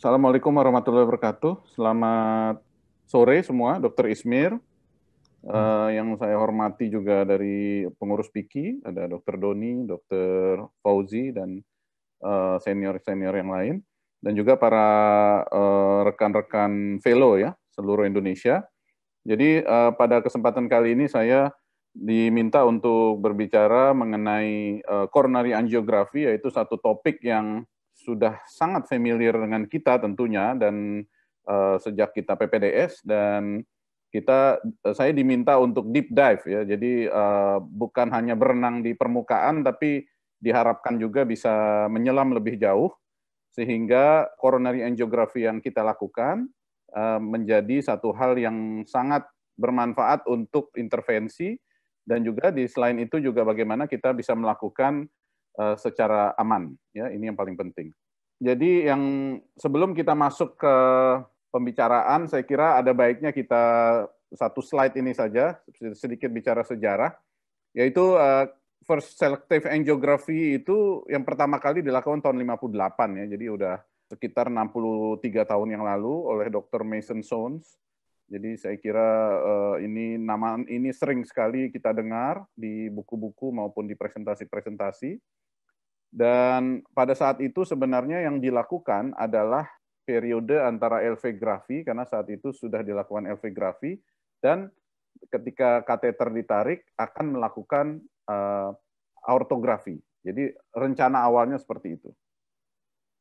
Assalamualaikum warahmatullahi wabarakatuh. Selamat sore semua, Dr. Ismir. Uh, yang saya hormati juga dari pengurus PIKI, ada Dr. Doni, Dr. Fauzi, dan eh, senior-senior uh, yang lain. Dan juga para eh, rekan-rekan uh, fellow ya, seluruh Indonesia. Jadi uh, pada kesempatan kali ini saya diminta untuk berbicara mengenai uh, coronary angiography, yaitu satu topik yang sudah sangat familiar dengan kita tentunya dan uh, sejak kita PPDS dan kita uh, saya diminta untuk deep dive ya. Jadi uh, bukan hanya berenang di permukaan tapi diharapkan juga bisa menyelam lebih jauh sehingga coronary angiografi yang kita lakukan uh, menjadi satu hal yang sangat bermanfaat untuk intervensi dan juga di selain itu juga bagaimana kita bisa melakukan Eh, secara aman. Ya, ini yang paling penting. Jadi yang sebelum kita masuk ke pembicaraan, saya kira ada baiknya kita satu slide ini saja sedikit bicara sejarah, yaitu uh, first selective angiography itu yang pertama kali dilakukan tahun 58 ya, jadi udah sekitar 63 tahun yang lalu oleh Dr. Mason Sones. Jadi saya kira uh, ini nama ini sering sekali kita dengar di buku-buku maupun di presentasi-presentasi dan pada saat itu sebenarnya yang dilakukan adalah periode antara LV grafi, karena saat itu sudah dilakukan LV grafi, dan ketika kateter ditarik akan melakukan uh, ortografi. Jadi rencana awalnya seperti itu.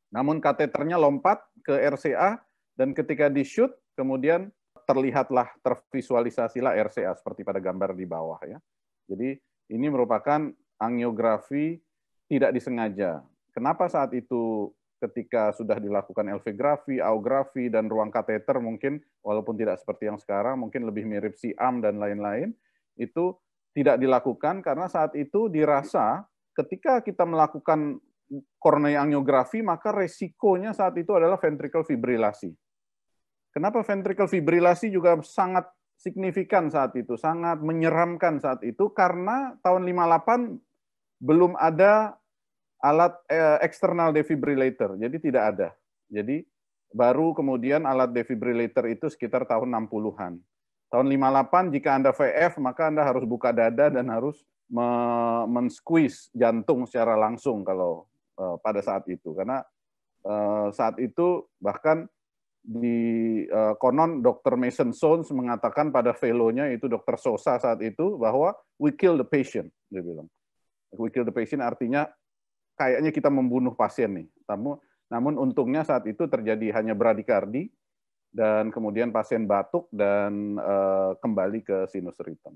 Namun kateternya lompat ke RCA, dan ketika di-shoot, kemudian terlihatlah, tervisualisasilah RCA, seperti pada gambar di bawah. ya. Jadi ini merupakan angiografi tidak disengaja. Kenapa saat itu ketika sudah dilakukan LV-grafi, augrafi, dan ruang kateter mungkin, walaupun tidak seperti yang sekarang, mungkin lebih mirip siam dan lain-lain, itu tidak dilakukan karena saat itu dirasa ketika kita melakukan kornea angiografi, maka resikonya saat itu adalah ventricle fibrilasi. Kenapa ventricle fibrilasi juga sangat signifikan saat itu, sangat menyeramkan saat itu, karena tahun 58 belum ada alat eksternal eh, defibrillator. Jadi tidak ada. Jadi baru kemudian alat defibrillator itu sekitar tahun 60-an. Tahun 58 jika Anda VF maka Anda harus buka dada dan harus me men-squeeze jantung secara langsung kalau uh, pada saat itu karena uh, saat itu bahkan di uh, konon Dr. Mason Sones mengatakan pada velonya itu Dr. Sosa saat itu bahwa we kill the patient dia bilang. We kill the patient artinya kayaknya kita membunuh pasien nih. Namun, namun untungnya saat itu terjadi hanya bradikardi dan kemudian pasien batuk dan uh, kembali ke sinus ritem.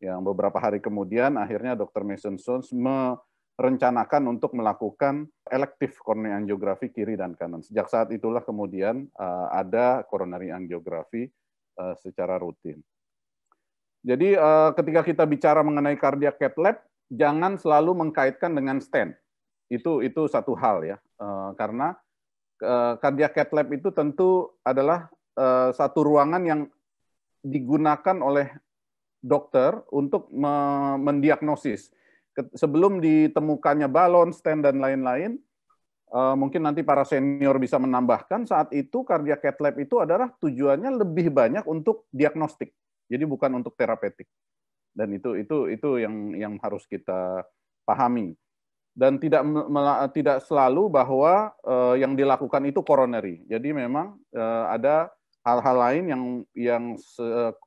Yang beberapa hari kemudian akhirnya Dr. Mason Sons merencanakan untuk melakukan elektif coronary angiografi kiri dan kanan. Sejak saat itulah kemudian uh, ada coronary angiografi uh, secara rutin. Jadi ketika kita bicara mengenai cardiac cath lab, jangan selalu mengkaitkan dengan stent itu itu satu hal ya uh, karena uh, eh, cardiac cath lab itu tentu adalah uh, satu ruangan yang digunakan oleh dokter untuk me mendiagnosis sebelum ditemukannya balon stand dan lain-lain uh, mungkin nanti para senior bisa menambahkan saat itu cardiac cath lab itu adalah tujuannya lebih banyak untuk diagnostik jadi bukan untuk terapeutik dan itu itu itu yang yang harus kita pahami dan tidak tidak selalu bahwa uh, yang dilakukan itu koroneri. Jadi memang uh, ada hal-hal lain yang yang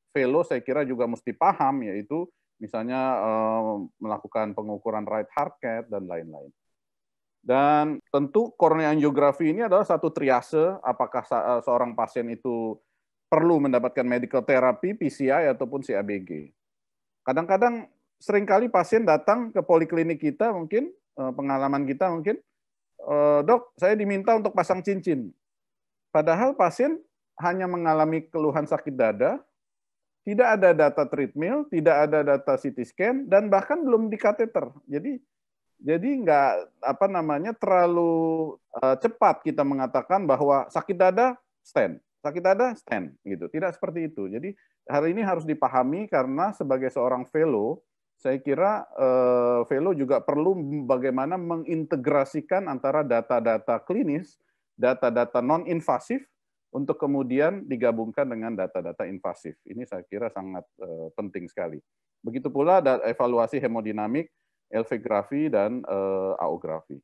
fellow eh, saya kira juga mesti paham yaitu misalnya uh, melakukan pengukuran right heart rate dan lain-lain. Dan tentu coronary angiografi ini adalah satu triase apakah seorang pasien itu perlu mendapatkan medical therapy PCI ataupun CABG. Kadang-kadang seringkali pasien datang ke poliklinik kita mungkin Eh, pengalaman kita mungkin, eh, dok, saya diminta untuk pasang cincin. Padahal pasien hanya mengalami keluhan sakit dada, tidak ada data treadmill, tidak ada data CT scan, dan bahkan belum di kateter. Jadi jadi nggak apa namanya terlalu eh, cepat kita mengatakan bahwa sakit dada stand, sakit dada stand gitu. Tidak seperti itu. Jadi hari ini harus dipahami karena sebagai seorang fellow saya kira eh, Velo juga perlu bagaimana mengintegrasikan antara data-data klinis, data-data non-invasif, untuk kemudian digabungkan dengan data-data invasif. Ini saya kira sangat eh, penting sekali. Begitu pula evaluasi hemodinamik, LV-grafi, dan eh, AO-grafi.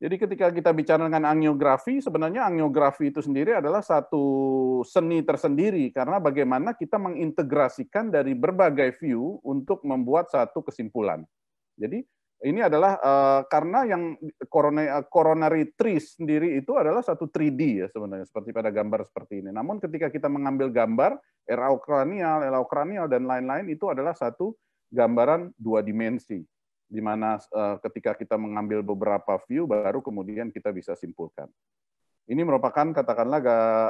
Jadi ketika kita bicara dengan angiografi, sebenarnya angiografi itu sendiri adalah satu seni tersendiri karena bagaimana kita mengintegrasikan dari berbagai view untuk membuat satu kesimpulan. Jadi ini adalah uh, karena yang coronary, eh, coronary tree sendiri itu adalah satu 3D ya sebenarnya seperti pada gambar seperti ini. Namun ketika kita mengambil gambar era kranial, era kranial dan lain-lain itu adalah satu gambaran dua dimensi di mana uh, ketika kita mengambil beberapa view baru kemudian kita bisa simpulkan. Ini merupakan katakanlah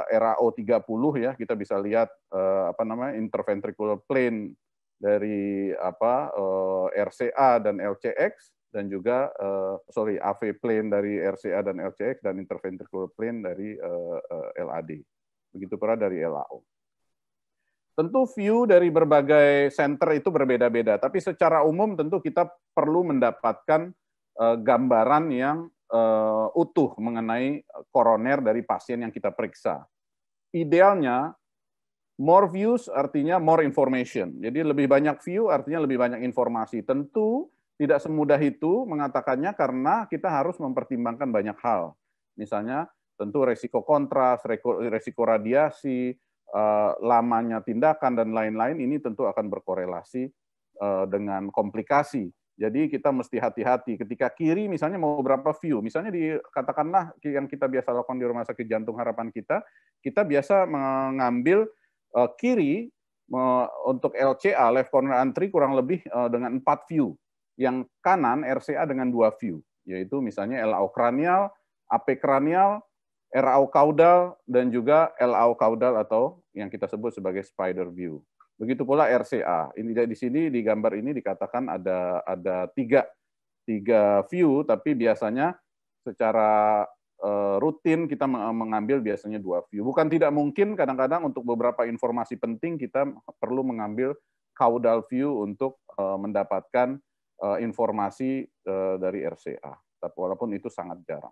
era tiga 30 ya, kita bisa lihat uh, apa namanya interventricular plane dari apa uh, eh, RCA dan LCX dan juga uh, sorry AV plane dari RCA dan LCX dan interventricular plane dari uh, uh, LAD. Begitu pula dari LAO. Tentu view dari berbagai center itu berbeda-beda, tapi secara umum tentu kita perlu mendapatkan eh, gambaran yang eh, utuh mengenai eh, koroner dari pasien yang kita periksa. Idealnya more views artinya more information. Jadi lebih banyak view artinya lebih banyak informasi. Tentu tidak semudah itu mengatakannya karena kita harus mempertimbangkan banyak hal. Misalnya tentu resiko kontras, resiko radiasi, Eh, lamanya tindakan dan lain-lain ini tentu akan berkorelasi eh, dengan komplikasi. Jadi kita mesti hati-hati ketika kiri misalnya mau berapa view. Misalnya dikatakanlah yang kita biasa lakukan di Rumah Sakit Jantung Harapan kita, kita biasa mengambil eh, kiri untuk LCA left corner entry kurang lebih dengan 4 view. Yang kanan RCA dengan 2 view, yaitu misalnya LAO kranial, AP kranial, RAO kaudal dan juga LAO kaudal atau yang kita sebut sebagai spider view. Begitu pula RCA. Ini di sini di gambar ini dikatakan ada ada tiga tiga view, tapi biasanya secara eh, rutin kita mengambil biasanya dua view. Bukan tidak mungkin kadang-kadang untuk beberapa informasi penting kita perlu mengambil caudal view untuk eh, mendapatkan eh, informasi dari RCA. walaupun itu sangat jarang.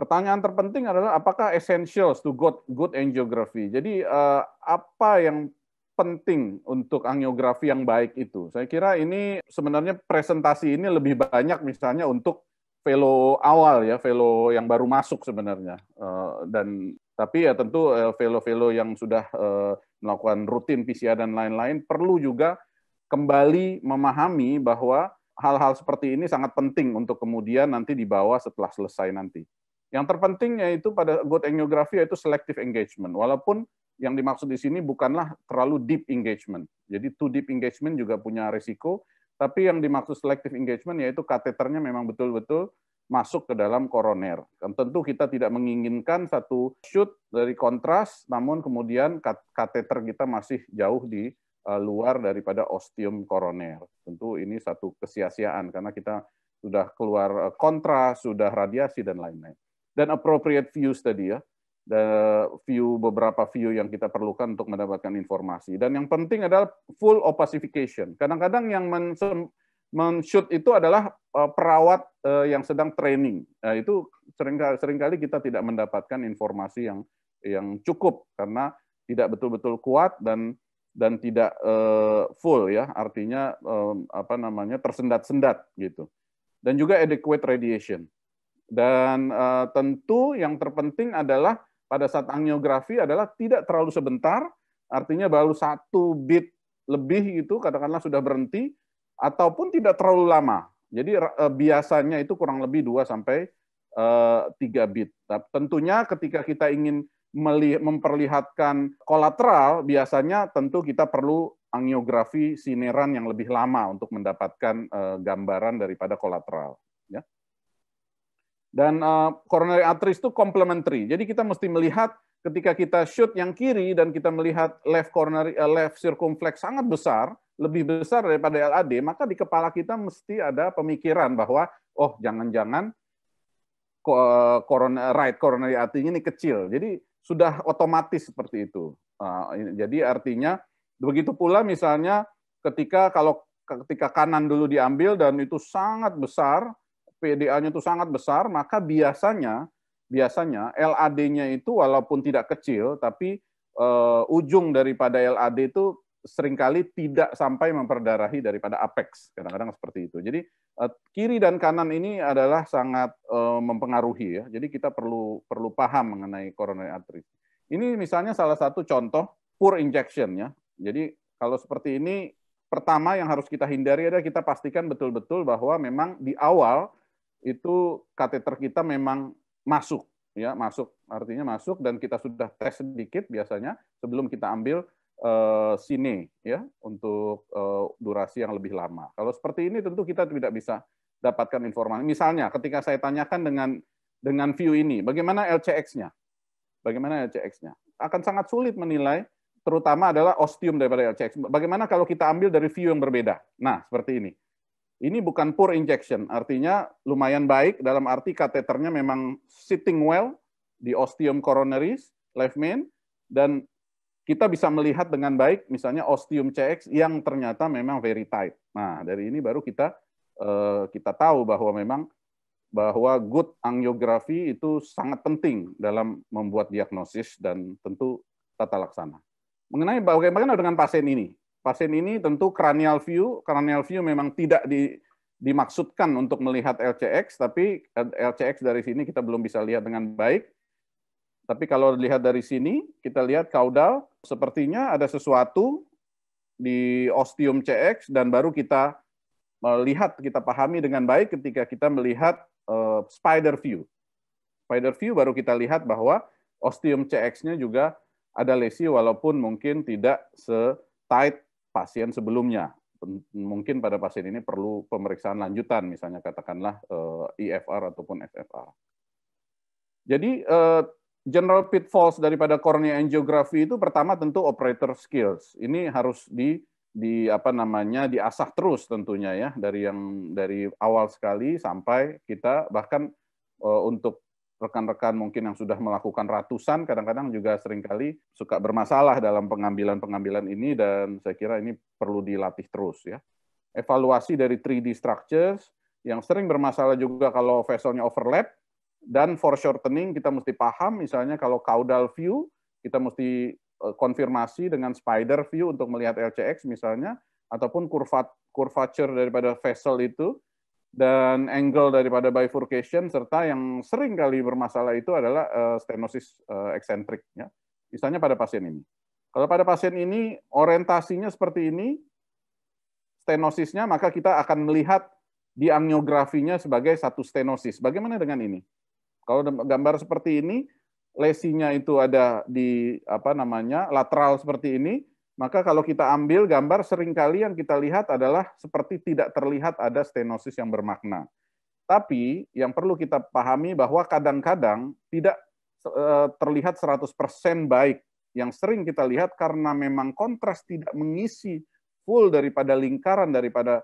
Pertanyaan terpenting adalah apakah essentials to good, good angiography. Jadi eh, apa yang penting untuk angiografi yang baik itu. Saya kira ini sebenarnya presentasi ini lebih banyak misalnya untuk fellow awal ya, fellow yang baru masuk sebenarnya. Eh, dan tapi ya tentu eh, fellow-fellow yang sudah melakukan rutin PCR dan lain-lain perlu juga kembali memahami bahwa hal-hal seperti ini sangat penting untuk kemudian nanti dibawa setelah selesai nanti. Yang terpentingnya itu pada good angiography yaitu selective engagement. Walaupun yang dimaksud di sini bukanlah terlalu deep engagement. Jadi too deep engagement juga punya risiko, tapi yang dimaksud selective engagement yaitu kateternya memang betul-betul masuk ke dalam koroner. Dan tentu kita tidak menginginkan satu shoot dari kontras, namun kemudian kateter kita masih jauh di eh, luar daripada ostium koroner. Tentu ini satu kesia-siaan karena kita sudah keluar eh, kontras, sudah radiasi, dan lain-lain dan appropriate view tadi ya. The View beberapa view yang kita perlukan untuk mendapatkan informasi. Dan yang penting adalah full opacification. Kadang-kadang yang men, men shoot itu adalah eh, perawat eh, yang sedang training. Nah, itu seringkali, seringkali kita tidak mendapatkan informasi yang yang cukup karena tidak betul-betul kuat dan dan tidak uh, full ya artinya um, apa namanya tersendat-sendat gitu dan juga adequate radiation dan uh, tentu yang terpenting adalah pada saat angiografi adalah tidak terlalu sebentar, artinya baru satu bit lebih itu katakanlah sudah berhenti, ataupun tidak terlalu lama. Jadi uh, biasanya itu kurang lebih 2 sampai eh, tiga bit. Tentunya ketika kita ingin memperlihatkan kolateral, biasanya tentu kita perlu angiografi sineran yang lebih lama untuk mendapatkan gambaran daripada kolateral. Dan uh, coronary arteries itu complementary. Jadi kita mesti melihat ketika kita shoot yang kiri dan kita melihat left coronary uh, left circumflex sangat besar, lebih besar daripada LAD, maka di kepala kita mesti ada pemikiran bahwa oh jangan-jangan corona, eh, right coronary artery ini kecil. Jadi sudah otomatis seperti itu. Uh, jadi artinya begitu pula misalnya ketika kalau ketika kanan dulu diambil dan itu sangat besar PDA-nya itu sangat besar, maka biasanya biasanya LAD-nya itu walaupun tidak kecil, tapi uh, ujung daripada LAD itu seringkali tidak sampai memperdarahi daripada apex. Kadang-kadang seperti itu. Jadi uh, kiri dan kanan ini adalah sangat uh, mempengaruhi ya. Jadi kita perlu perlu paham mengenai coronary artery. Ini misalnya salah satu contoh poor injection ya. Jadi kalau seperti ini pertama yang harus kita hindari adalah kita pastikan betul-betul bahwa memang di awal itu kateter kita memang masuk ya masuk artinya masuk dan kita sudah tes sedikit biasanya sebelum kita ambil uh, eh, sini ya untuk eh, durasi yang lebih lama. Kalau seperti ini tentu kita tidak bisa dapatkan informasi. Misalnya ketika saya tanyakan dengan dengan view ini, bagaimana LCX-nya? Bagaimana LCX-nya? Akan sangat sulit menilai terutama adalah ostium daripada LCX. Bagaimana kalau kita ambil dari view yang berbeda? Nah, seperti ini. Ini bukan poor injection, artinya lumayan baik dalam arti kateternya memang sitting well di ostium coronaries, left main, dan kita bisa melihat dengan baik misalnya ostium CX yang ternyata memang very tight. Nah, dari ini baru kita eh, kita tahu bahwa memang bahwa good angiografi itu sangat penting dalam membuat diagnosis dan tentu tata laksana. Mengenai bagaimana dengan pasien ini? pasien ini tentu cranial view, cranial view memang tidak di, dimaksudkan untuk melihat LCX, tapi eh, LCX dari sini kita belum bisa lihat dengan baik. Tapi kalau dilihat dari sini, kita lihat kaudal, sepertinya ada sesuatu di ostium CX dan baru kita melihat, kita pahami dengan baik ketika kita melihat uh, spider view. Spider view baru kita lihat bahwa ostium CX-nya juga ada lesi walaupun mungkin tidak se tight pasien sebelumnya. Mungkin pada pasien ini perlu pemeriksaan lanjutan, misalnya katakanlah IFR eh, e ataupun FFR. Jadi eh, general pitfalls daripada cornea angiography itu pertama tentu operator skills. Ini harus di di apa namanya diasah terus tentunya ya dari yang dari awal sekali sampai kita bahkan eh, untuk rekan-rekan mungkin yang sudah melakukan ratusan kadang-kadang juga seringkali suka bermasalah dalam pengambilan-pengambilan ini dan saya kira ini perlu dilatih terus ya. Evaluasi dari 3D structures yang sering bermasalah juga kalau vesselnya overlap dan for shortening kita mesti paham misalnya kalau caudal view kita mesti eh, konfirmasi dengan spider view untuk melihat LCX misalnya ataupun kurva kurvature daripada vessel itu dan angle daripada bifurcation serta yang sering kali bermasalah itu adalah eh, stenosis eksentrik eh, ya. Misalnya pada pasien ini. Kalau pada pasien ini orientasinya seperti ini stenosisnya maka kita akan melihat di angiografinya sebagai satu stenosis. Bagaimana dengan ini? Kalau gambar seperti ini lesinya itu ada di apa namanya lateral seperti ini, maka kalau kita ambil gambar, seringkali yang kita lihat adalah seperti tidak terlihat ada stenosis yang bermakna. Tapi yang perlu kita pahami bahwa kadang-kadang tidak eh, terlihat 100% baik. Yang sering kita lihat karena memang kontras tidak mengisi full daripada lingkaran daripada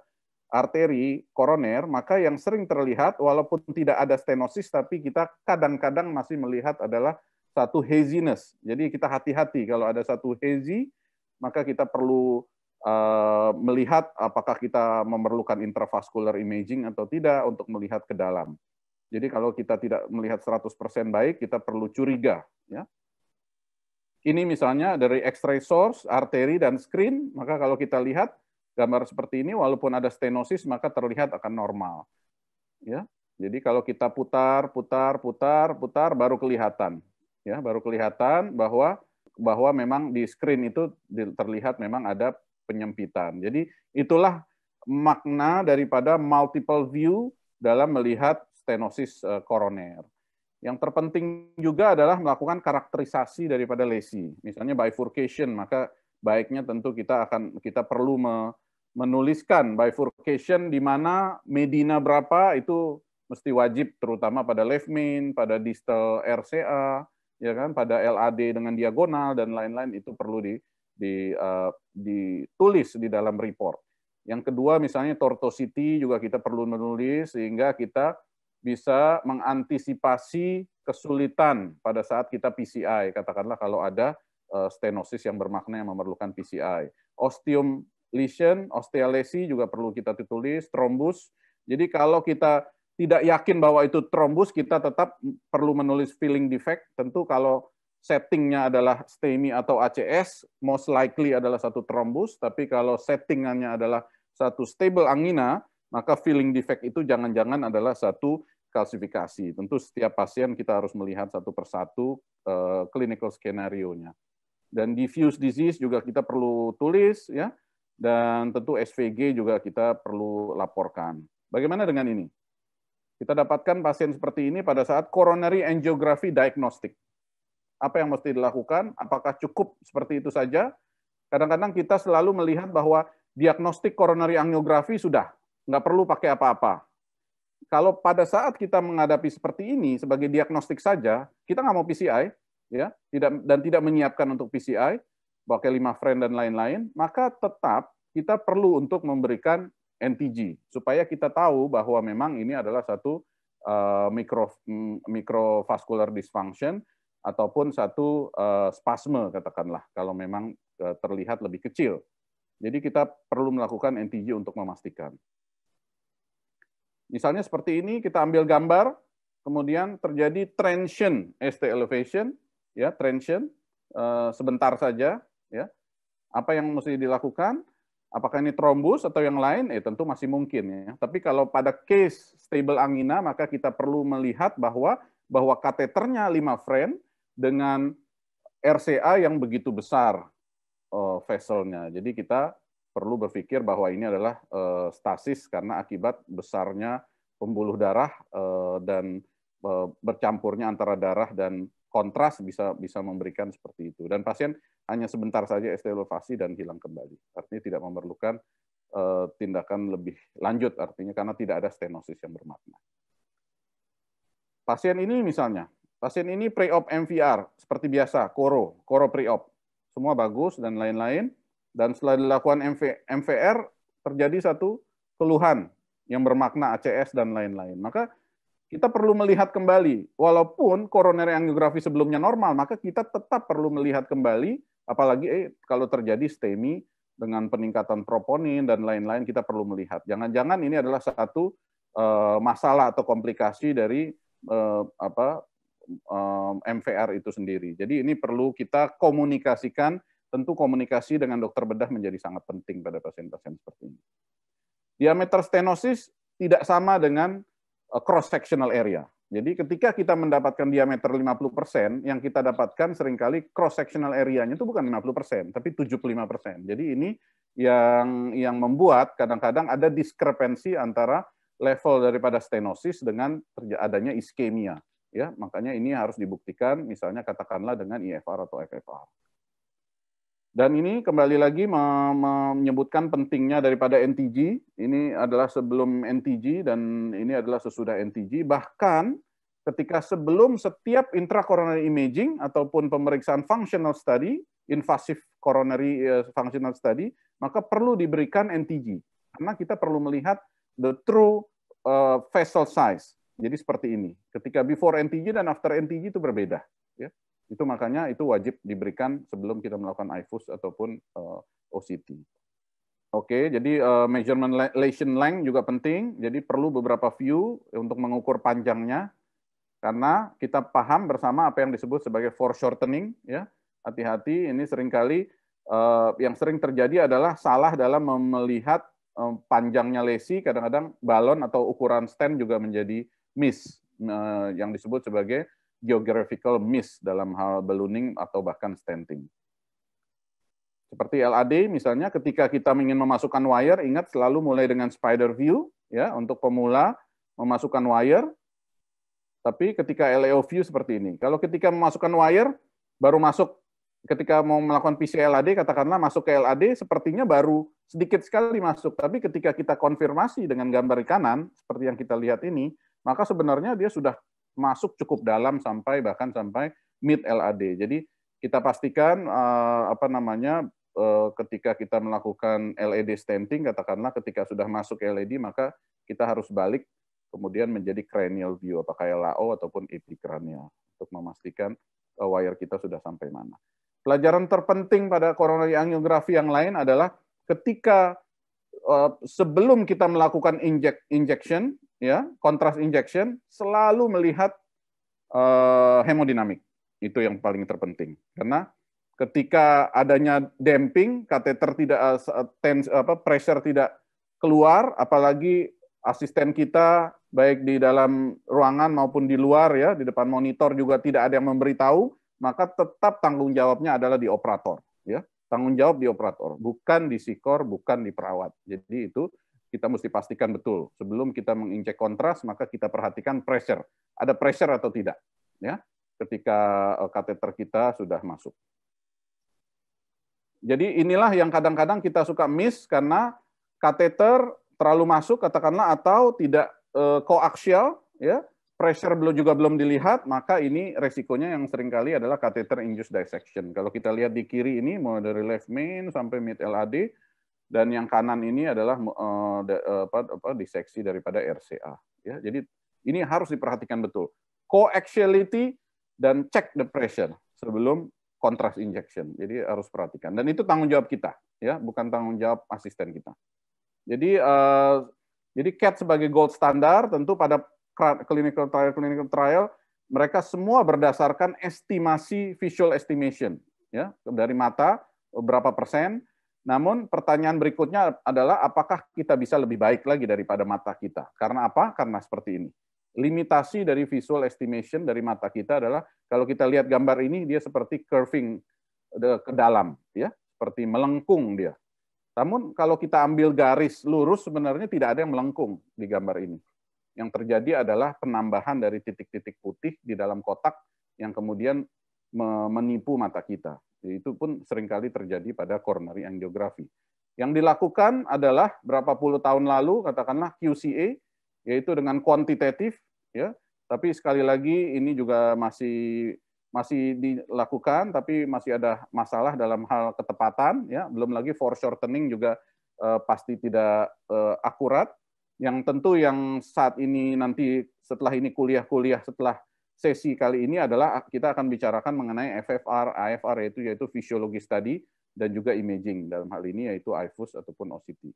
arteri koroner, maka yang sering terlihat walaupun tidak ada stenosis tapi kita kadang-kadang masih melihat adalah satu haziness. Jadi kita hati-hati kalau ada satu hazy maka kita perlu eh, melihat apakah kita memerlukan intravascular imaging atau tidak untuk melihat ke dalam. Jadi kalau kita tidak melihat 100% baik, kita perlu curiga. Ya. Ini misalnya dari X-ray source, arteri, dan screen, maka kalau kita lihat gambar seperti ini, walaupun ada stenosis, maka terlihat akan normal. Ya. Jadi kalau kita putar, putar, putar, putar, baru kelihatan. Ya, baru kelihatan bahwa bahwa memang di screen itu terlihat memang ada penyempitan. Jadi itulah makna daripada multiple view dalam melihat stenosis eh, koroner. Yang terpenting juga adalah melakukan karakterisasi daripada lesi. Misalnya bifurcation, maka baiknya tentu kita akan kita perlu menuliskan bifurcation di mana medina berapa itu mesti wajib terutama pada left main, pada distal RCA, ya kan pada LAD dengan diagonal dan lain-lain itu perlu di, di uh, ditulis di dalam report. Yang kedua misalnya tortosity juga kita perlu menulis sehingga kita bisa mengantisipasi kesulitan pada saat kita PCI katakanlah kalau ada eh, stenosis yang bermakna yang memerlukan PCI. Osteum lesion, osteolesi juga perlu kita tulis, trombus. Jadi kalau kita tidak yakin bahwa itu trombus, kita tetap perlu menulis filling defect. Tentu kalau settingnya adalah STEMI atau ACS, most likely adalah satu trombus, tapi kalau settingannya adalah satu stable angina, maka filling defect itu jangan-jangan adalah satu kalsifikasi. Tentu setiap pasien kita harus melihat satu persatu uh, clinical skenario-nya. Dan diffuse disease juga kita perlu tulis, ya. Dan tentu SVG juga kita perlu laporkan. Bagaimana dengan ini? Kita dapatkan pasien seperti ini pada saat coronary angiography diagnostik. Apa yang mesti dilakukan? Apakah cukup seperti itu saja? Kadang-kadang kita selalu melihat bahwa diagnostik coronary angiografi sudah, nggak perlu pakai apa-apa. Kalau pada saat kita menghadapi seperti ini sebagai diagnostik saja, kita nggak mau PCI, ya, tidak dan tidak menyiapkan untuk PCI, pakai lima friend dan lain-lain, maka tetap kita perlu untuk memberikan NTG supaya kita tahu bahwa memang ini adalah satu uh, mikro mm, mikrovascular dysfunction ataupun satu uh, spasme katakanlah kalau memang eh, terlihat lebih kecil. Jadi kita perlu melakukan NTG untuk memastikan. Misalnya seperti ini kita ambil gambar, kemudian terjadi tension ST elevation, ya tension sebentar saja, ya. Apa yang mesti dilakukan? Apakah ini trombus atau yang lain? Eh tentu masih mungkin ya. Tapi kalau pada case stable angina maka kita perlu melihat bahwa bahwa kateternya 5 frame dengan RCA yang begitu besar uh, vesselnya. Jadi kita perlu berpikir bahwa ini adalah uh, stasis karena akibat besarnya pembuluh darah uh, dan bercampurnya antara darah dan kontras bisa bisa memberikan seperti itu. Dan pasien hanya sebentar saja estelovasi dan hilang kembali. Artinya tidak memerlukan uh, tindakan lebih lanjut, artinya karena tidak ada stenosis yang bermakna. Pasien ini misalnya, pasien ini pre-op MVR seperti biasa, koro, koro pre-op. Semua bagus dan lain-lain. Dan setelah dilakukan MV, MVR, terjadi satu keluhan yang bermakna ACS dan lain-lain. Maka kita perlu melihat kembali. Walaupun koroner angiografi sebelumnya normal, maka kita tetap perlu melihat kembali, apalagi eh, kalau terjadi STEMI dengan peningkatan troponin dan lain-lain, kita perlu melihat. Jangan-jangan ini adalah satu eh, masalah atau komplikasi dari eh, apa eh, MVR itu sendiri. Jadi ini perlu kita komunikasikan. Tentu komunikasi dengan dokter bedah menjadi sangat penting pada pasien-pasien seperti ini. Diameter stenosis tidak sama dengan Eh, cross sectional area. Jadi ketika kita mendapatkan diameter 50%, yang kita dapatkan seringkali cross sectional area-nya itu bukan 50%, tapi 75%. Jadi ini yang yang membuat kadang-kadang ada diskrepensi antara level daripada stenosis dengan adanya iskemia. Ya, makanya ini harus dibuktikan misalnya katakanlah dengan IFR atau FFR. Dan ini kembali lagi menyebutkan pentingnya daripada NTG. Ini adalah sebelum NTG dan ini adalah sesudah NTG. Bahkan ketika sebelum setiap intracoronary imaging ataupun pemeriksaan functional study, invasive coronary eh, functional study, maka perlu diberikan NTG. Karena kita perlu melihat the true eh, vessel size. Jadi seperti ini. Ketika before NTG dan after NTG itu berbeda. Ya. Itu makanya itu wajib diberikan sebelum kita melakukan IFUS ataupun uh, eh, OCT. Oke, jadi uh, measurement lesion length juga penting. Jadi perlu beberapa view untuk mengukur panjangnya karena kita paham bersama apa yang disebut sebagai foreshortening ya. Hati-hati ini seringkali uh, yang sering terjadi adalah salah dalam melihat uh, panjangnya lesi, kadang-kadang balon atau ukuran stand juga menjadi miss uh, yang disebut sebagai geographical miss dalam hal ballooning atau bahkan stenting. Seperti LAD misalnya ketika kita ingin memasukkan wire, ingat selalu mulai dengan spider view ya untuk pemula memasukkan wire. Tapi ketika LAO e view seperti ini. Kalau ketika memasukkan wire baru masuk ketika mau melakukan PC LAD katakanlah masuk ke LAD sepertinya baru sedikit sekali masuk tapi ketika kita konfirmasi dengan gambar kanan seperti yang kita lihat ini maka sebenarnya dia sudah masuk cukup dalam sampai bahkan sampai mid LAD. Jadi kita pastikan uh, apa namanya uh, ketika kita melakukan LED stenting katakanlah ketika sudah masuk LED maka kita harus balik kemudian menjadi cranial view apakah LAO ataupun epicranial untuk memastikan uh, wire kita sudah sampai mana. Pelajaran terpenting pada coronary angiografi yang lain adalah ketika sebelum kita melakukan inject, injection ya kontras injection selalu melihat uh, hemodinamik itu yang paling terpenting karena ketika adanya damping kateter tidak uh, eh, tens, apa pressure tidak keluar apalagi asisten kita baik di dalam ruangan maupun di luar ya di depan monitor juga tidak ada yang memberitahu maka tetap tanggung jawabnya adalah di operator ya tanggung jawab di operator bukan di sikor bukan di perawat jadi itu kita mesti pastikan betul. Sebelum kita menginjek kontras, maka kita perhatikan pressure. Ada pressure atau tidak? Ya, ketika eh, kateter kita sudah masuk. Jadi inilah yang kadang-kadang kita suka miss karena kateter terlalu masuk katakanlah atau tidak eh, koaksial ya pressure belum juga belum dilihat maka ini resikonya yang seringkali adalah kateter induced dissection. Kalau kita lihat di kiri ini mulai dari left main sampai mid LAD dan yang kanan ini adalah uh, de, eh, apa, apa, diseksi daripada RCA. Ya, jadi ini harus diperhatikan betul. Coaxiality dan check the pressure sebelum contrast injection. Jadi harus perhatikan. Dan itu tanggung jawab kita, ya, bukan tanggung jawab asisten kita. Jadi uh, jadi CAT sebagai gold standar tentu pada clinical trial clinical trial mereka semua berdasarkan estimasi visual estimation ya dari mata berapa persen namun pertanyaan berikutnya adalah apakah kita bisa lebih baik lagi daripada mata kita? Karena apa? Karena seperti ini. Limitasi dari visual estimation dari mata kita adalah kalau kita lihat gambar ini dia seperti curving eh, ke dalam, ya, seperti melengkung dia. Namun kalau kita ambil garis lurus sebenarnya tidak ada yang melengkung di gambar ini. Yang terjadi adalah penambahan dari titik-titik putih di dalam kotak yang kemudian menipu mata kita. Itu pun seringkali terjadi pada coronary angiografi. Yang dilakukan adalah berapa puluh tahun lalu, katakanlah QCA, yaitu dengan kuantitatif, ya. Tapi sekali lagi ini juga masih masih dilakukan, tapi masih ada masalah dalam hal ketepatan, ya. Belum lagi for shortening juga eh, pasti tidak eh, akurat. Yang tentu yang saat ini nanti setelah ini kuliah-kuliah setelah sesi kali ini adalah kita akan bicarakan mengenai FFR, AFR yaitu yaitu fisiologi study dan juga imaging dalam hal ini yaitu IFUS ataupun OCT.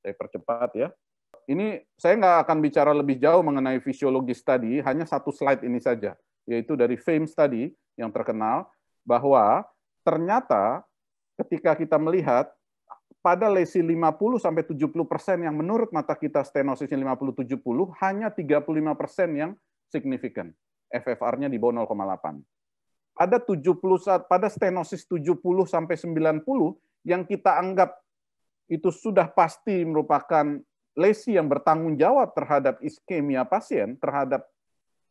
Saya percepat ya. Ini saya nggak akan bicara lebih jauh mengenai fisiologi study, hanya satu slide ini saja, yaitu dari FAME study yang terkenal bahwa ternyata ketika kita melihat pada lesi 50 sampai 70% yang menurut mata kita stenosisnya 50 70 hanya 35% yang signifikan FFR-nya di bawah 0,8. Pada 71 pada stenosis 70 sampai 90 yang kita anggap itu sudah pasti merupakan lesi yang bertanggung jawab terhadap iskemia pasien, terhadap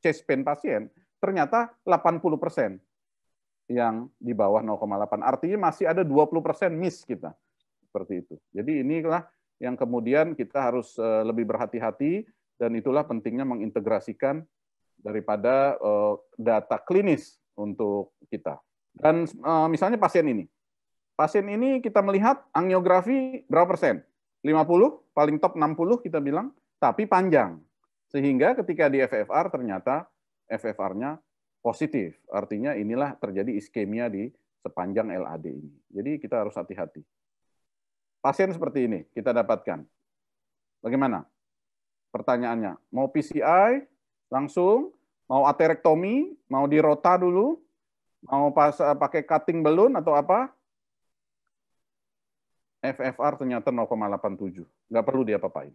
chest pain pasien, ternyata 80 persen yang di bawah 0,8. Artinya masih ada 20 persen miss kita. Seperti itu. Jadi inilah yang kemudian kita harus eh, lebih berhati-hati dan itulah pentingnya mengintegrasikan daripada eh, data klinis untuk kita. Dan eh, misalnya pasien ini. Pasien ini kita melihat angiografi berapa persen? 50, paling top 60 kita bilang, tapi panjang. Sehingga ketika di FFR ternyata FFR-nya positif. Artinya inilah terjadi iskemia di sepanjang LAD ini. Jadi kita harus hati-hati. Pasien seperti ini kita dapatkan. Bagaimana? Pertanyaannya, mau PCI Langsung mau aterektomi, mau dirota dulu, mau pas eh, pakai cutting balloon atau apa? FFR ternyata 0,87. Nggak perlu dia papain.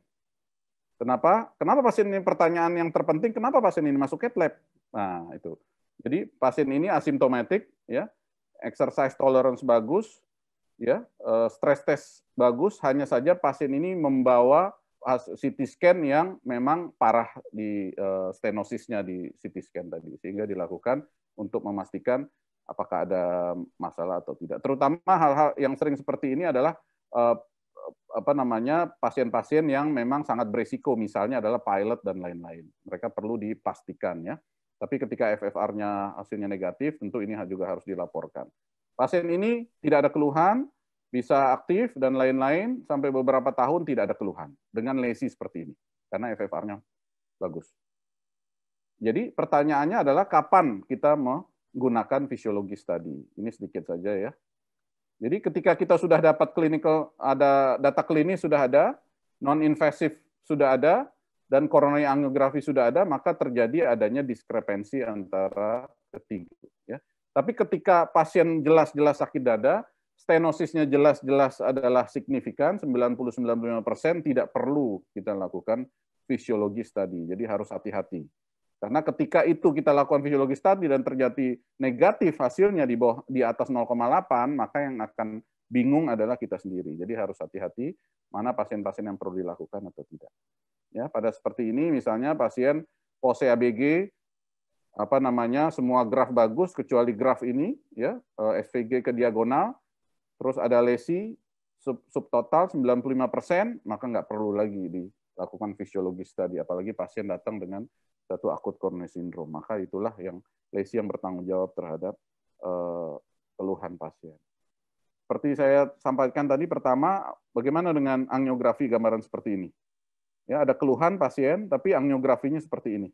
Kenapa? Kenapa pasien ini pertanyaan yang terpenting, kenapa pasien ini masuk cat lab? Nah, itu. Jadi pasien ini asimptomatik, ya, exercise tolerance bagus, ya, eh, stress test bagus, hanya saja pasien ini membawa CT scan yang memang parah di uh, stenosisnya di CT scan tadi sehingga dilakukan untuk memastikan apakah ada masalah atau tidak. Terutama hal-hal yang sering seperti ini adalah uh, apa namanya pasien-pasien yang memang sangat berisiko misalnya adalah pilot dan lain-lain. Mereka perlu dipastikan ya. Tapi ketika FFR-nya hasilnya negatif, tentu ini juga harus dilaporkan. Pasien ini tidak ada keluhan, bisa aktif dan lain-lain sampai beberapa tahun tidak ada keluhan dengan lesi seperti ini karena FFR-nya bagus. Jadi pertanyaannya adalah kapan kita menggunakan fisiologis tadi? Ini sedikit saja ya. Jadi ketika kita sudah dapat clinical ada data klinis sudah ada, non invasive sudah ada dan coronary angiografi sudah ada, maka terjadi adanya diskrepensi antara ketiga ya. Tapi ketika pasien jelas-jelas sakit dada, stenosisnya jelas-jelas adalah signifikan 90-95 persen tidak perlu kita lakukan fisiologis tadi. Jadi harus hati-hati. Karena ketika itu kita lakukan fisiologis tadi dan terjadi negatif hasilnya di bawah di atas 0,8 maka yang akan bingung adalah kita sendiri. Jadi harus hati-hati mana pasien-pasien yang perlu dilakukan atau tidak. Ya, pada seperti ini misalnya pasien pose ABG apa namanya semua graf bagus kecuali graf ini ya eh, SVG ke diagonal terus ada lesi sub, subtotal 95%, persen, maka nggak perlu lagi dilakukan fisiologis tadi, apalagi pasien datang dengan satu akut coronary syndrome. Maka itulah yang lesi yang bertanggung jawab terhadap eh, keluhan pasien. Seperti saya sampaikan tadi, pertama, bagaimana dengan angiografi gambaran seperti ini? Ya, ada keluhan pasien, tapi angiografinya seperti ini.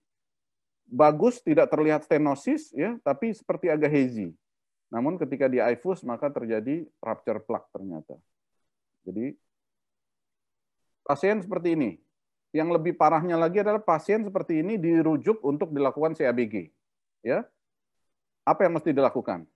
Bagus, tidak terlihat stenosis, ya, tapi seperti agak hazy. Namun ketika di ifus maka terjadi rupture plak ternyata. Jadi pasien seperti ini. Yang lebih parahnya lagi adalah pasien seperti ini dirujuk untuk dilakukan CABG. Ya. Apa yang mesti dilakukan?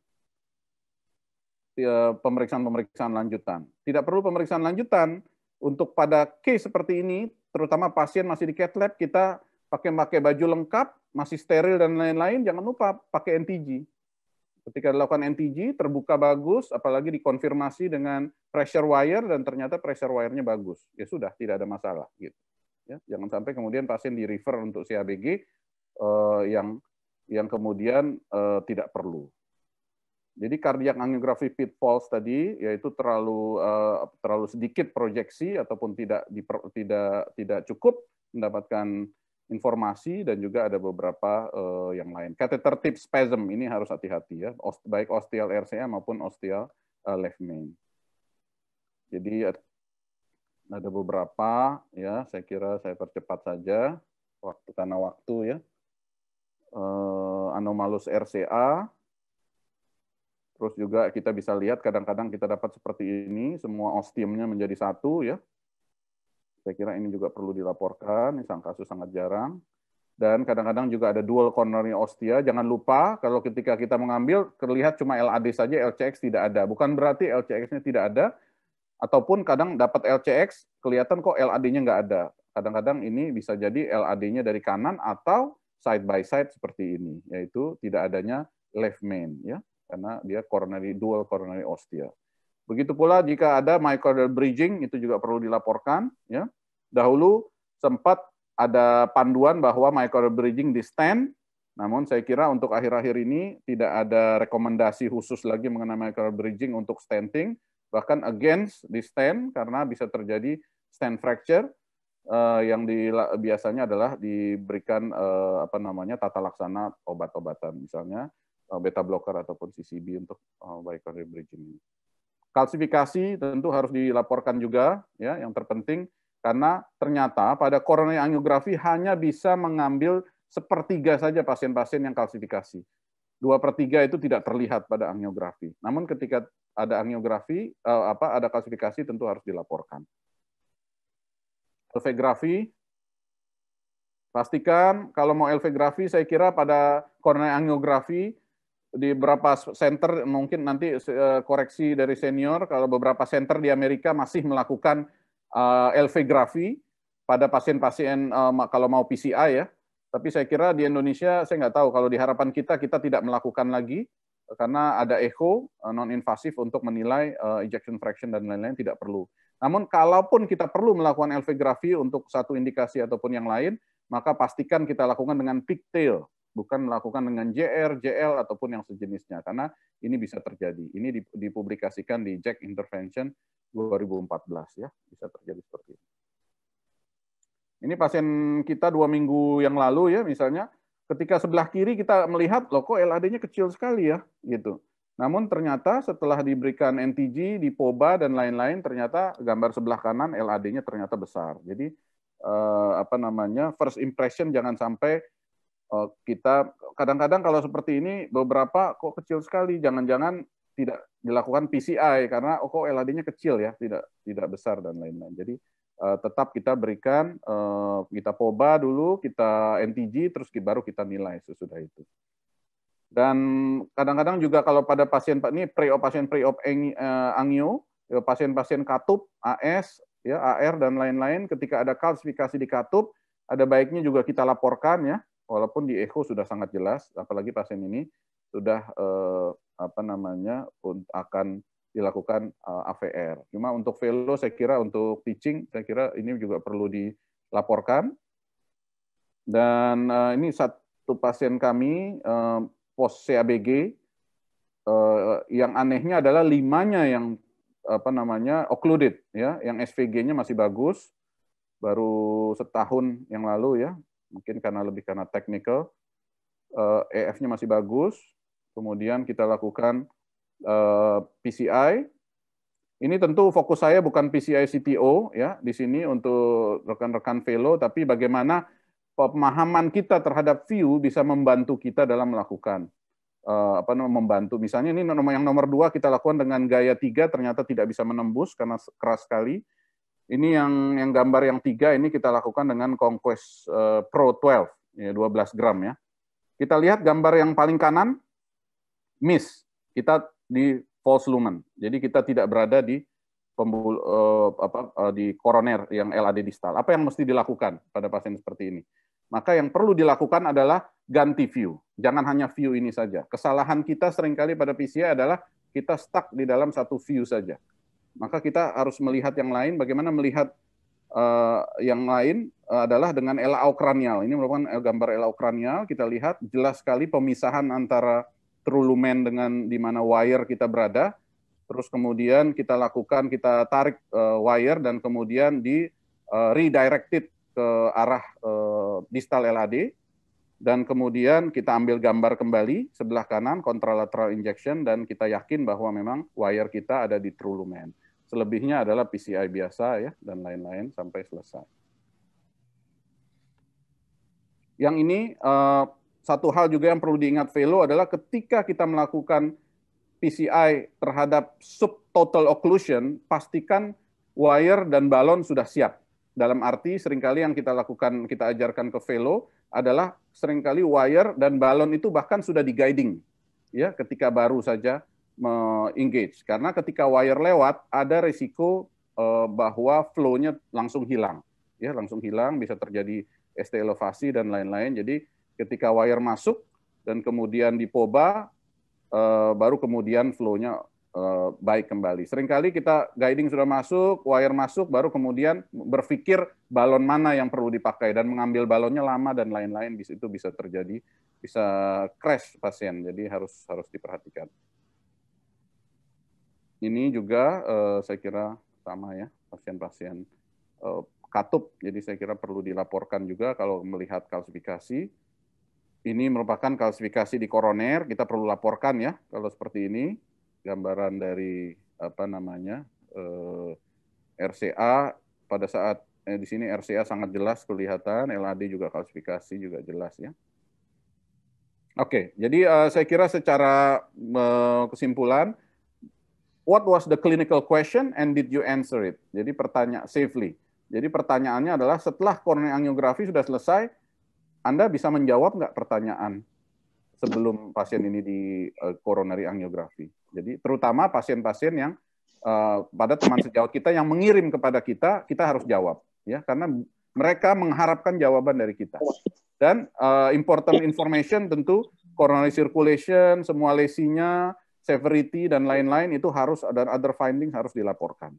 Ya, pemeriksaan-pemeriksaan lanjutan. Tidak perlu pemeriksaan lanjutan untuk pada case seperti ini, terutama pasien masih di cat lab, kita pakai pakai baju lengkap, masih steril dan lain-lain, jangan lupa pakai NTG. Ketika dilakukan NTG, terbuka bagus, apalagi dikonfirmasi dengan pressure wire dan ternyata pressure wire-nya bagus. Ya sudah, tidak ada masalah. Gitu. Ya, jangan sampai kemudian pasien di refer untuk CABG eh, yang yang kemudian eh, tidak perlu. Jadi cardiac angiography pitfalls tadi yaitu terlalu uh, terlalu sedikit proyeksi ataupun tidak diper, tidak tidak cukup mendapatkan informasi dan juga ada beberapa uh, yang lain. Catheter tip spasm ini harus hati-hati ya, baik ostial RCA maupun ostial uh, left main. Jadi ada beberapa ya, saya kira saya percepat saja waktu karena waktu ya. Uh, eh, anomalus RCA Terus juga kita bisa lihat kadang-kadang kita dapat seperti ini, semua ostiumnya menjadi satu ya. Saya kira ini juga perlu dilaporkan, ini kasus sangat jarang. Dan kadang-kadang juga ada dual coronary ostia. Jangan lupa kalau ketika kita mengambil, terlihat cuma LAD saja, LCX tidak ada. Bukan berarti LCX-nya tidak ada, ataupun kadang dapat LCX, kelihatan kok LAD-nya nggak ada. Kadang-kadang ini bisa jadi LAD-nya dari kanan atau side by side seperti ini, yaitu tidak adanya left main, ya, karena dia coronary dual coronary ostia. Begitu pula jika ada myocardial bridging itu juga perlu dilaporkan ya. Dahulu sempat ada panduan bahwa myocardial bridging di stand namun saya kira untuk akhir-akhir ini tidak ada rekomendasi khusus lagi mengenai myocardial bridging untuk stenting bahkan against di stand karena bisa terjadi stand fracture eh, yang di, biasanya adalah diberikan eh, apa namanya tata laksana obat-obatan misalnya eh, beta blocker ataupun CCB untuk eh, microdial bridging ini. Kalsifikasi tentu harus dilaporkan juga, ya, yang terpenting karena ternyata pada koroner angiografi hanya bisa mengambil sepertiga saja pasien-pasien yang kalsifikasi. Dua per tiga itu tidak terlihat pada angiografi. Namun ketika ada angiografi, eh, apa ada kalsifikasi tentu harus dilaporkan. Elvegrafi, pastikan kalau mau elvegrafi, saya kira pada koroner angiografi di beberapa center mungkin nanti eh, koreksi dari senior kalau beberapa center di Amerika masih melakukan eh, LV grafi pada pasien-pasien eh, kalau mau PCI ya. Tapi saya kira di Indonesia saya nggak tahu kalau di harapan kita kita tidak melakukan lagi karena ada echo non invasif untuk menilai ejection fraction dan lain-lain tidak perlu. Namun kalaupun kita perlu melakukan LV grafi untuk satu indikasi ataupun yang lain, maka pastikan kita lakukan dengan pigtail bukan melakukan dengan JR, JL ataupun yang sejenisnya karena ini bisa terjadi. Ini dipublikasikan di Jack Intervention 2014 ya, bisa terjadi seperti ini. Ini pasien kita dua minggu yang lalu ya misalnya, ketika sebelah kiri kita melihat loh kok LAD-nya kecil sekali ya gitu. Namun ternyata setelah diberikan NTG, dipoba dan lain-lain ternyata gambar sebelah kanan LAD-nya ternyata besar. Jadi eh, apa namanya first impression jangan sampai Eh, kita kadang-kadang kalau seperti ini beberapa kok kecil sekali, jangan-jangan tidak dilakukan PCI karena oh kok LAD-nya kecil ya, tidak tidak besar dan lain-lain. Jadi uh, tetap kita berikan uh, kita POBA dulu, kita NTG terus baru kita nilai sesudah itu. Dan kadang-kadang juga kalau pada pasien ini pre-op pasien pre-op angio, pasien-pasien katup, AS, ya AR dan lain-lain ketika ada kalsifikasi di katup, ada baiknya juga kita laporkan ya walaupun di echo sudah sangat jelas, apalagi pasien ini sudah eh, apa namanya akan dilakukan eh, AVR. Cuma untuk velo saya kira untuk teaching saya kira ini juga perlu dilaporkan. Dan eh, ini satu pasien kami eh, pos CABG eh, yang anehnya adalah limanya yang apa namanya occluded ya, yang SVG-nya masih bagus baru setahun yang lalu ya mungkin karena lebih karena technical. EF-nya eh, masih bagus. Kemudian kita lakukan eh, PCI. Ini tentu fokus saya bukan PCI CTO ya di sini untuk rekan-rekan fellow, tapi bagaimana pemahaman kita terhadap view bisa membantu kita dalam melakukan eh, apa namanya membantu. Misalnya ini nomor yang nomor dua kita lakukan dengan gaya tiga ternyata tidak bisa menembus karena keras sekali. Ini yang yang gambar yang tiga ini kita lakukan dengan Conquest eh, Pro 12 12 ya, gram ya. Kita lihat gambar yang paling kanan miss. Kita di false lumen. Jadi kita tidak berada di pembul, eh, apa eh, di koroner yang LAD distal. Apa yang mesti dilakukan pada pasien seperti ini? Maka yang perlu dilakukan adalah ganti view. Jangan hanya view ini saja. Kesalahan kita seringkali pada PCI adalah kita stuck di dalam satu view saja. Maka kita harus melihat yang lain. Bagaimana melihat uh, yang lain eh, adalah dengan ela okranial. Ini merupakan eh, gambar ela okranial. Kita lihat jelas sekali pemisahan antara true lumen dengan di mana wire kita berada. Terus kemudian kita lakukan, kita tarik uh, wire dan kemudian di uh, redirected ke arah uh, distal LAD dan kemudian kita ambil gambar kembali sebelah kanan contralateral injection dan kita yakin bahwa memang wire kita ada di true lumen. Selebihnya adalah PCI biasa ya dan lain-lain sampai selesai. Yang ini eh, satu hal juga yang perlu diingat velo adalah ketika kita melakukan PCI terhadap subtotal occlusion pastikan wire dan balon sudah siap. Dalam arti seringkali yang kita lakukan kita ajarkan ke velo adalah seringkali wire dan balon itu bahkan sudah di-guiding ya ketika baru saja engage karena ketika wire lewat ada resiko eh, bahwa flow-nya langsung hilang ya langsung hilang bisa terjadi ST elevasi dan lain-lain. Jadi ketika wire masuk dan kemudian dipoba eh, baru kemudian flow-nya Eh, baik kembali. Seringkali kita guiding sudah masuk, wire masuk, baru kemudian berpikir balon mana yang perlu dipakai dan mengambil balonnya lama dan lain-lain. Itu bisa terjadi, bisa crash pasien. Jadi harus harus diperhatikan. Ini juga eh, saya kira sama ya pasien-pasien eh, katup. Jadi saya kira perlu dilaporkan juga kalau melihat kalsifikasi. Ini merupakan kalsifikasi di koroner, kita perlu laporkan ya kalau seperti ini gambaran dari apa namanya eh, RCA pada saat eh, di sini RCA sangat jelas kelihatan, LAD juga kalsifikasi juga jelas ya. Oke, okay, jadi uh, saya kira secara uh, kesimpulan, what was the clinical question and did you answer it? Jadi pertanyaan safely. Jadi pertanyaannya adalah setelah korne angiografi sudah selesai, Anda bisa menjawab nggak pertanyaan sebelum pasien ini di uh, angiografi? Jadi terutama pasien-pasien yang uh, pada teman sejawat kita yang mengirim kepada kita, kita harus jawab ya karena mereka mengharapkan jawaban dari kita. Dan uh, important information tentu coronary circulation, semua lesinya, severity dan lain-lain itu harus dan other findings harus dilaporkan.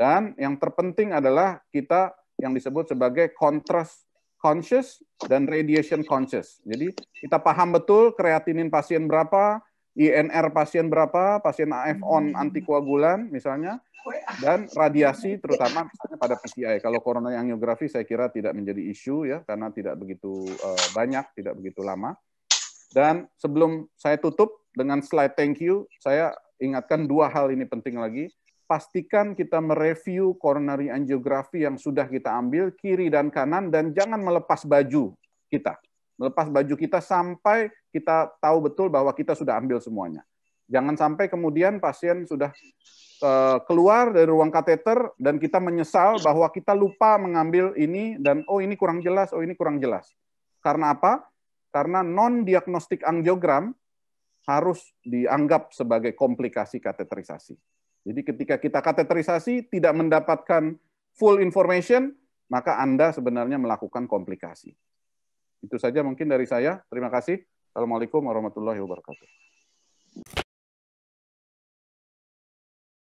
Dan yang terpenting adalah kita yang disebut sebagai contrast conscious dan radiation conscious. Jadi kita paham betul kreatinin pasien berapa, INR pasien berapa, pasien AF on hmm. antikoagulan misalnya, dan radiasi terutama misalnya pada PCI. Kalau corona angiografi saya kira tidak menjadi isu ya, karena tidak begitu eh, banyak, tidak begitu lama. Dan sebelum saya tutup dengan slide thank you, saya ingatkan dua hal ini penting lagi. Pastikan kita mereview coronary angiografi yang sudah kita ambil kiri dan kanan dan jangan melepas baju kita melepas baju kita sampai kita tahu betul bahwa kita sudah ambil semuanya. Jangan sampai kemudian pasien sudah eh, keluar dari ruang kateter dan kita menyesal bahwa kita lupa mengambil ini dan oh ini kurang jelas, oh ini kurang jelas. Karena apa? Karena non diagnostik angiogram harus dianggap sebagai komplikasi kateterisasi. Jadi ketika kita kateterisasi tidak mendapatkan full information, maka Anda sebenarnya melakukan komplikasi. Itu saja mungkin dari saya. Terima kasih. Assalamualaikum warahmatullahi wabarakatuh.